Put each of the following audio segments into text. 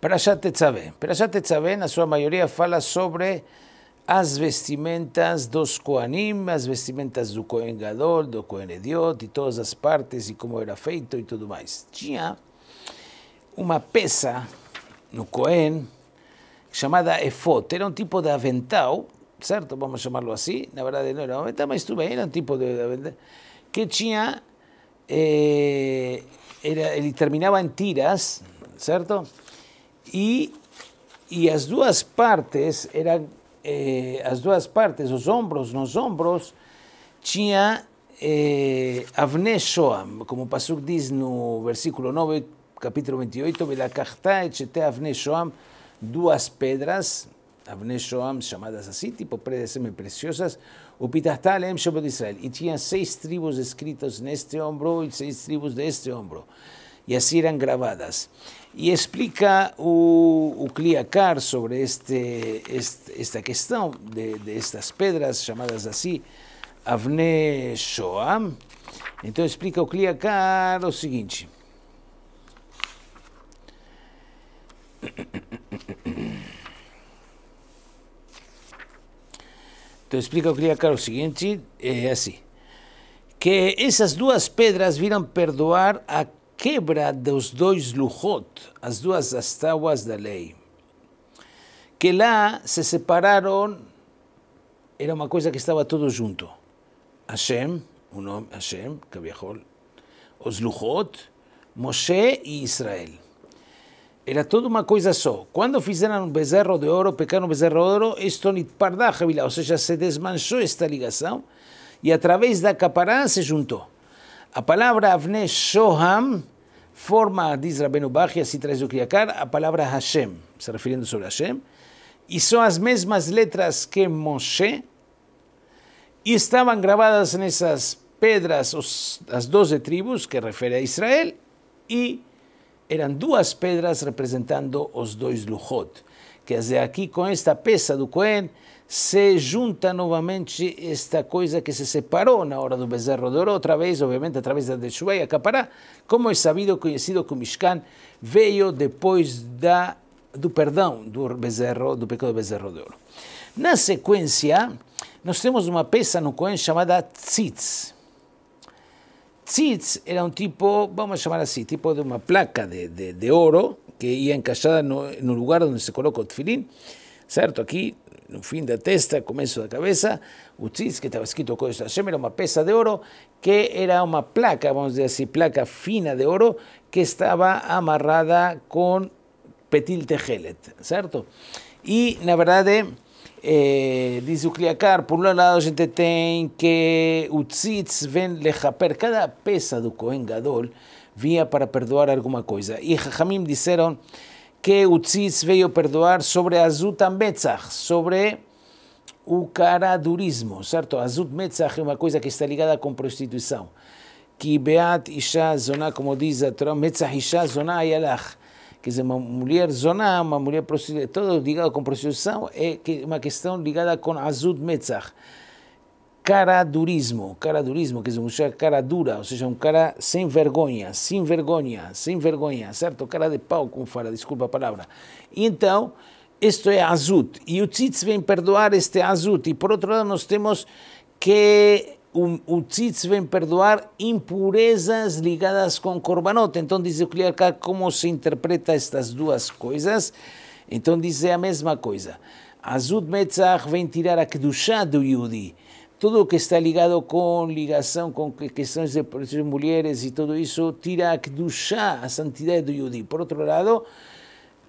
para ya te Tetzabé en su mayoría fala sobre las vestimentas dos Koanim, las vestimentas do Cohen Gadol, do Cohen Ediot y todas las partes y cómo era feito y todo más. Tinha una pesa no Cohen llamada efot, era un tipo de avental, ¿cierto?, Vamos a llamarlo así, la verdade no era un avental, mas era un tipo de aventau. que tinha, eh, era, en tiras, ¿cierto?, e, e as duas partes eram eh, as duas partes, os ombros nos ombros, tinha eh, Avne Shoam, como tipo o Pasuk diz no versículo 9, capítulo 28, Avne Shoam, duas pedras, Avne Shoam, chamadas assim, tipo pedras semi-preciosas, Upitahta Alem Shabbat Israel, e tinha seis tribos escritas neste ombro e seis tribos deste ombro e assim eram gravadas. E explica o, o Cliacar sobre este, este, esta questão de, de estas pedras chamadas assim Avne Shoam. Então explica o Cliacar o seguinte. Então explica o Cliacar o seguinte, é eh, assim. Que essas duas pedras viram perdoar a quebra dos dois luchot, as duas astáguas da lei, que lá se separaram, era uma coisa que estava tudo junto. Hashem, o nome Hashem, Kaviahol, os luchot, Moshe e Israel. Era toda uma coisa só. Quando fizeram um bezerro de ouro, pecaram um bezerro de ouro, isto ou seja, se desmanchou esta ligação e através da capará se juntou. La palabra Avne Shoham forma, dice Rabenu Baji, así trae o a palabra Hashem, se refiriendo sobre Hashem, Y son las mismas letras que Moshe, y estaban grabadas en pedras piedras las doce tribus que refiere a Israel, y eran dos piedras representando os dos Lujot. Quer dizer, aqui com esta peça do Cohen se junta novamente esta coisa que se separou na hora do bezerro de ouro, outra vez, obviamente, através da Teshuvah e Acapará, como é sabido, conhecido como Mishkan veio depois da, do perdão do bezerro, do pecado do bezerro de ouro. Na sequência, nós temos uma peça no Cohen chamada Tzitz. Utsits era un tipo, vamos a llamar así, tipo de una placa de, oro que iba encallada en un lugar donde se coloca el filín, ¿cierto? Aquí, en un fin de testa, comienzo de cabeza, Utsitz, que estaba escrito con esta era una pesa de oro que era una placa, vamos a decir, placa fina de oro que estaba amarrada con petil tejelet, ¿cierto? Y la verdad de... Eh, Eh, diz o Kliakar, por um lado a gente tem que o tzitz vem lechaper, cada peça do Kohen Gadol vinha para perdoar alguma coisa. E Hamim disseram que o tzitz veio perdoar sobre Azut Ambetzach, sobre o caradurismo, certo? Azut Metzach é uma coisa que está ligada com prostituição. Que Beat Isha Zonah, como diz a Torá, Metzach Isha Zoná Yalach Quer dizer, uma mulher zonam, uma mulher prostituta, tudo ligado com prostituição é uma questão ligada com azud durismo, cara durismo quer dizer, um cara cara dura, ou seja, um cara sem vergonha, sem vergonha, sem vergonha, certo? Cara de pau, como fala, desculpa a palavra. Então, isto é azut, e o tzitz vem perdoar este azut, e por outro lado nós temos que o, o tzitz vem perdoar impurezas ligadas com korbanot. Então diz o Kliarká como se interpreta estas duas coisas. Então diz é a mesma coisa. Azud Metzach vem tirar a Kedushá do Yudi. Tudo o que está ligado com ligação, com questões de mulheres e tudo isso, tira a Kedushá, a santidade do Yudi. Por outro lado,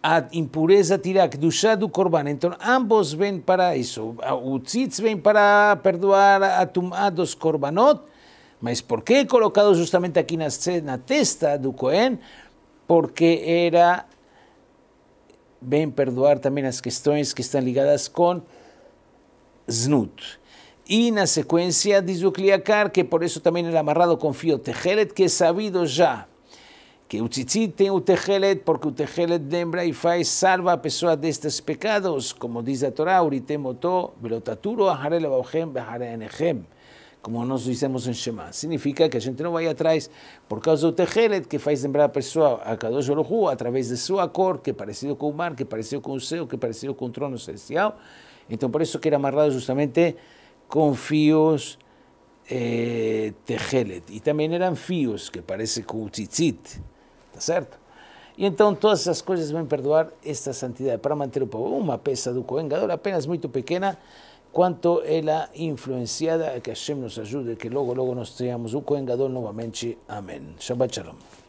a impureza tira du corban Entonces ambos ven para eso. Utsits ven para perdoar a tumados corbanot, Mas ¿por qué colocado justamente aquí en la testa du Cohen? Porque era ven perdoar también las cuestiones que están ligadas con Znut. Y en la secuencia dice que por eso también el amarrado confío Fio que es sabido ya que o tzitzit tem o tehelet, porque o tehelet lembra e faz, salva a pessoa destes pecados, como diz a Torá, uritemotó, velotaturo, aharel beharenechem, como nós dizemos em Shema. Significa que a gente não vai atrás por causa do tehelet, que faz lembrar a pessoa a Kadosh Orohu, através de sua cor, que é parecido com o mar, que é parecido com o céu, que é parecido com o trono celestial. Então, por isso que era amarrado justamente com fios eh, tehelet. E também eram fios, que parece com o tzitzit. Está certo? E então todas essas coisas vão perdoar esta santidade para manter o povo. Uma peça do Kohen apenas muito pequena, quanto ela influenciada, que Hashem nos ajude, que logo, logo nós tenhamos o Kohen novamente. Amém. Shabbat Shalom.